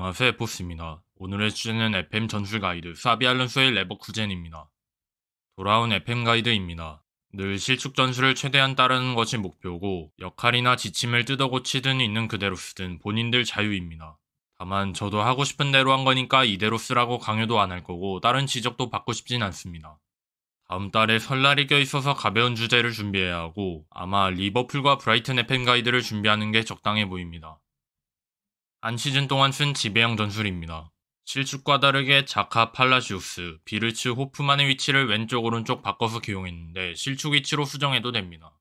안녕하세요 에포스입니다. 오늘의 주제는 FM 전술 가이드 사비 알론소의 레버쿠젠입니다. 돌아온 FM 가이드입니다. 늘 실축 전술을 최대한 따르는 것이 목표고 역할이나 지침을 뜯어고치든 있는 그대로 쓰든 본인들 자유입니다. 다만 저도 하고 싶은 대로 한 거니까 이대로 쓰라고 강요도 안 할 거고 다른 지적도 받고 싶진 않습니다. 다음 달에 설날이 껴있어서 가벼운 주제를 준비해야 하고 아마 리버풀과 브라이튼 FM 가이드를 준비하는 게 적당해 보입니다. 안 시즌 동안 쓴 지배형 전술입니다. 실축과 다르게 자카 팔라시우스, 비르츠 호프만의 위치를 왼쪽 오른쪽 바꿔서 기용했는데 실축 위치로 수정해도 됩니다.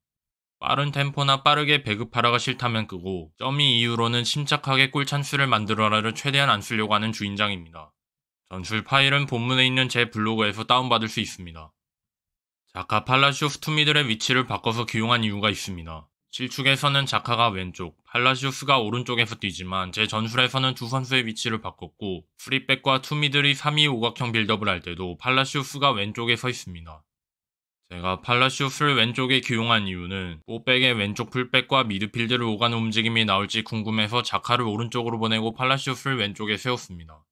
빠른 템포나 빠르게 배급하라가 싫다면 끄고 점이 이후로는 침착하게 꿀 찬스를 만들어라를 최대한 안 쓰려고 하는 주인장입니다. 전술 파일은 본문에 있는 제 블로그에서 다운받을 수 있습니다. 자카 팔라시우스 투미들의 위치를 바꿔서 기용한 이유가 있습니다. 질축에서는 자카가 왼쪽, 팔라시우스가 오른쪽에서 뛰지만 제 전술에서는 두 선수의 위치를 바꿨고 프리백과 투미들이 3위 5각형 빌드업을 할 때도 팔라시우스가 왼쪽에 서 있습니다. 제가 팔라시우스를 왼쪽에 기용한 이유는 포백의 왼쪽 풀백과 미드필드를 오가는 움직임이 나올지 궁금해서 자카를 오른쪽으로 보내고 팔라시우스를 왼쪽에 세웠습니다.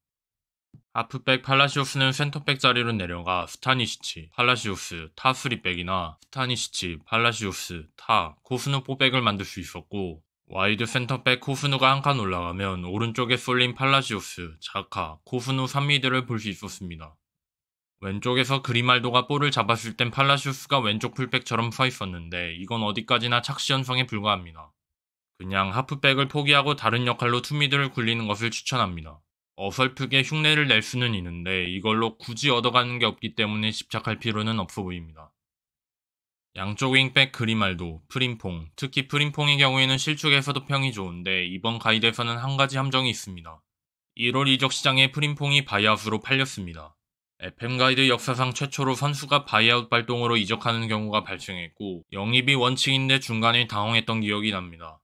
아프백 팔라시우스는 센터백 자리로 내려가 스타니시치, 팔라시우스타 수리백이나 스타니시치, 팔라시우스 타, 코스누 포백을 만들 수 있었고 와이드 센터백 코스누가 한 칸 올라가면 오른쪽에 쏠린 팔라시우스 자카, 코스누 3미드를 볼 수 있었습니다. 왼쪽에서 그리말도가 볼을 잡았을 땐 팔라시우스가 왼쪽 풀백처럼 서 있었는데 이건 어디까지나 착시현성에 불과합니다. 그냥 하프백을 포기하고 다른 역할로 투미드를 굴리는 것을 추천합니다. 어설프게 흉내를 낼 수는 있는데 이걸로 굳이 얻어가는 게 없기 때문에 집착할 필요는 없어 보입니다. 양쪽 윙백 그리말도, 프림퐁, 특히 프림퐁의 경우에는 실축에서도 평이 좋은데 이번 가이드에서는 한 가지 함정이 있습니다. 1월 이적 시장에 프림퐁이 바이아웃으로 팔렸습니다. FM 가이드 역사상 최초로 선수가 바이아웃 발동으로 이적하는 경우가 발생했고 영입이 원칙인데 중간에 당황했던 기억이 납니다.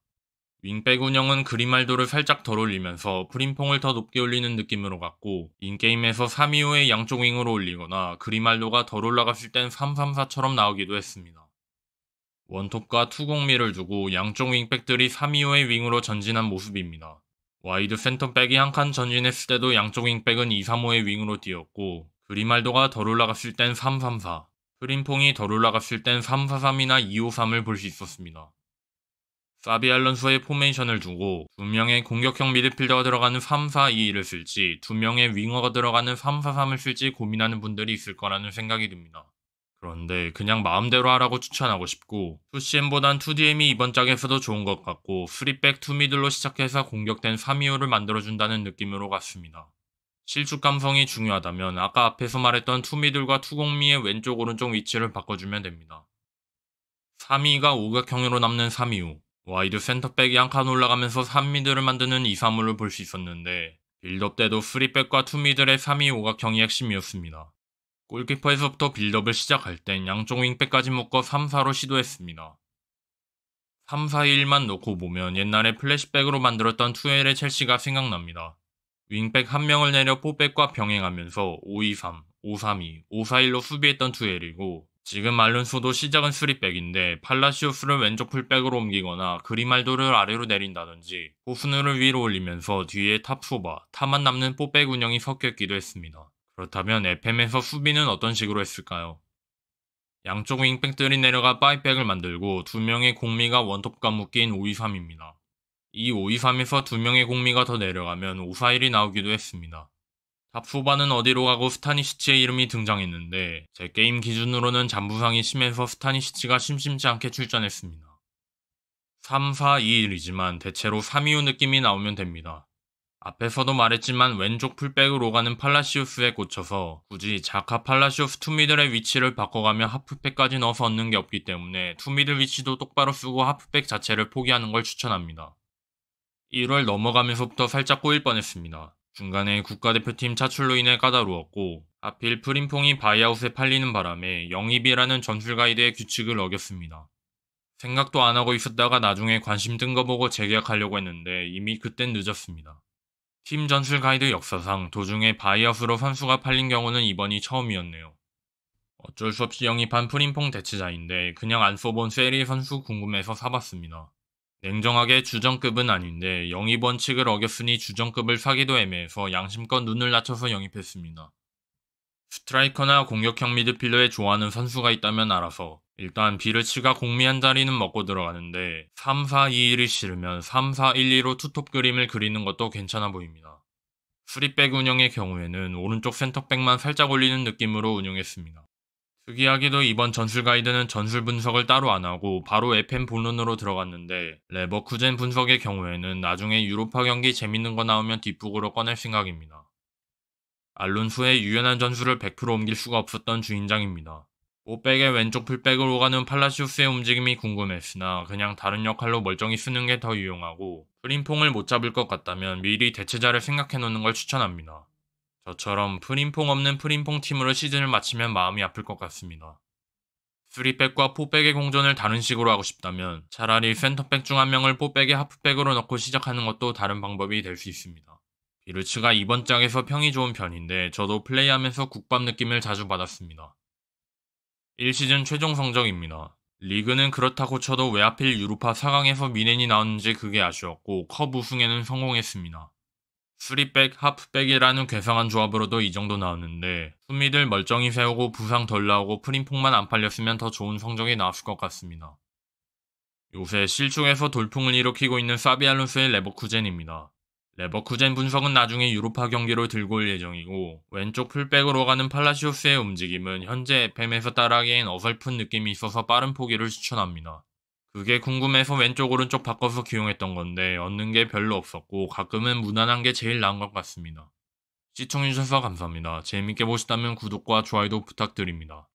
윙백 운영은 그린말도를 살짝 덜 올리면서 프림퐁을 더 높게 올리는 느낌으로 갔고 인게임에서 3 2 5의 양쪽 윙으로 올리거나 그린말도가 덜 올라갔을 땐 3-3-4처럼 나오기도 했습니다. 원톱과 투공미를 두고 양쪽 윙백들이 3 2 5의 윙으로 전진한 모습입니다. 와이드 센터백이 한 칸 전진했을 때도 양쪽 윙백은 2 3 5의 윙으로 뛰었고 그린말도가 덜 올라갔을 땐 3-3-4, 프림퐁이 덜 올라갔을 땐 3-4-3이나 2-5-3을 볼 수 있었습니다. 사비 알런소의 포메이션을 두고 2명의 공격형 미드필더가 들어가는 3-4-2를 쓸지 2명의 윙어가 들어가는 3-4-3을 쓸지 고민하는 분들이 있을 거라는 생각이 듭니다. 그런데 그냥 마음대로 하라고 추천하고 싶고 2CM보단 2DM이 이번 짝에서도 좋은 것 같고 3백 2미들로 시작해서 공격된 3-2-5를 만들어준다는 느낌으로 갔습니다. 실축 감성이 중요하다면 아까 앞에서 말했던 투미들과 투공미의 왼쪽 오른쪽 위치를 바꿔주면 됩니다. 3-2가 5각형으로 남는 3-2-5 와이드 센터백이 한 칸 올라가면서 3미드를 만드는 2, 사물를볼수 있었는데 빌드업 때도 3백과 2미들의 3위 오각형이 핵심이었습니다. 골키퍼에서부터 빌드업을 시작할 땐 양쪽 윙백까지 묶어 3, 4로 시도했습니다. 3, 4, 1만 놓고 보면 옛날에 플래시백으로 만들었던 투엘의 첼시가 생각납니다. 윙백 한 명을 내려 4백과 병행하면서 5, 2, 3, 5, 3, 2, 5, 4, 1로 수비했던 투엘이고 지금 알론소도 시작은 수리백인데 팔라시오스를 왼쪽 풀백으로 옮기거나 그리말도를 아래로 내린다든지 호스누를 위로 올리면서 뒤에 탑소바, 타만 남는 뽀백 운영이 섞였기도 했습니다. 그렇다면 FM에서 수비는 어떤 식으로 했을까요? 양쪽 윙백들이 내려가 파이백을 만들고 두 명의 공미가 원톱과 묶인 5-2-3입니다. 이 5-2-3에서 두 명의 공미가 더 내려가면 5-4-1이 나오기도 했습니다. 탑후바는 어디로 가고 스타니시치의 이름이 등장했는데 제 게임 기준으로는 잔부상이 심해서 스타니시치가 심심치 않게 출전했습니다. 3, 4, 2일이지만 대체로 3 2후 느낌이 나오면 됩니다. 앞에서도 말했지만 왼쪽 풀백으로 가는 팔라시우스에 꽂혀서 굳이 자카 팔라시우스 투미들의 위치를 바꿔가며 하프백까지 넣어서 얻는 게 없기 때문에 투미들 위치도 똑바로 쓰고 하프백 자체를 포기하는 걸 추천합니다. 1월 넘어가면서부터 살짝 꼬일 뻔했습니다. 중간에 국가대표팀 차출로 인해 까다로웠고 하필 프림퐁이 바이아웃에 팔리는 바람에 영입이라는 전술 가이드의 규칙을 어겼습니다. 생각도 안 하고 있었다가 나중에 관심 뜬 거 보고 재계약하려고 했는데 이미 그땐 늦었습니다. 팀 전술 가이드 역사상 도중에 바이아웃으로 선수가 팔린 경우는 이번이 처음이었네요. 어쩔 수 없이 영입한 프림퐁 대체자인데 그냥 안 써본 세리 선수 궁금해서 사봤습니다. 냉정하게 주전급은 아닌데 영입 원칙을 어겼으니 주전급을 사기도 애매해서 양심껏 눈을 낮춰서 영입했습니다. 스트라이커나 공격형 미드필더에 좋아하는 선수가 있다면 알아서 일단 비르치가 공미한 자리는 먹고 들어가는데 3-4-2-1이 싫으면 3-4-1-2로 투톱 그림을 그리는 것도 괜찮아 보입니다. 수리백 운영의 경우에는 오른쪽 센터백만 살짝 올리는 느낌으로 운영했습니다. 특이하게도 이번 전술 가이드는 전술 분석을 따로 안 하고 바로 FM 본론으로 들어갔는데 레버쿠젠 분석의 경우에는 나중에 유로파 경기 재밌는 거 나오면 뒷북으로 꺼낼 생각입니다. 알론수의 유연한 전술을 100% 옮길 수가 없었던 주인장입니다. 오백의 왼쪽 풀백으로 가는 팔라시우스의 움직임이 궁금했으나 그냥 다른 역할로 멀쩡히 쓰는 게 더 유용하고 프림퐁을 못 잡을 것 같다면 미리 대체자를 생각해 놓는 걸 추천합니다. 저처럼 프린퐁 없는 프린퐁 팀으로 시즌을 마치면 마음이 아플 것 같습니다. 수리백과 포백의 공전을 다른 식으로 하고 싶다면 차라리 센터백 중 한 명을 포백의 하프백으로 넣고 시작하는 것도 다른 방법이 될 수 있습니다. 비르츠가 이번 장에서 평이 좋은 편인데 저도 플레이하면서 국밥 느낌을 자주 받았습니다. 1시즌 최종 성적입니다. 리그는 그렇다고 쳐도 왜 하필 유로파 4강에서 미넨이 나왔는지 그게 아쉬웠고 컵 우승에는 성공했습니다. 수리백, 하프백이라는 괴상한 조합으로도 이 정도 나왔는데 수미들 멀쩡히 세우고 부상 덜 나오고 프린폭만 안 팔렸으면 더 좋은 성적이 나왔을 것 같습니다. 요새 실축에서 돌풍을 일으키고 있는 사비 알론스의 레버쿠젠입니다. 레버쿠젠 분석은 나중에 유로파 경기로 들고 올 예정이고 왼쪽 풀백으로 가는 팔라시오스의 움직임은 현재 FM에서 따라하기엔 어설픈 느낌이 있어서 빠른 포기를 추천합니다. 그게 궁금해서 왼쪽 오른쪽 바꿔서 기용했던 건데 얻는 게 별로 없었고 가끔은 무난한 게 제일 나은 것 같습니다. 시청해주셔서 감사합니다. 재밌게 보셨다면 구독과 좋아요도 부탁드립니다.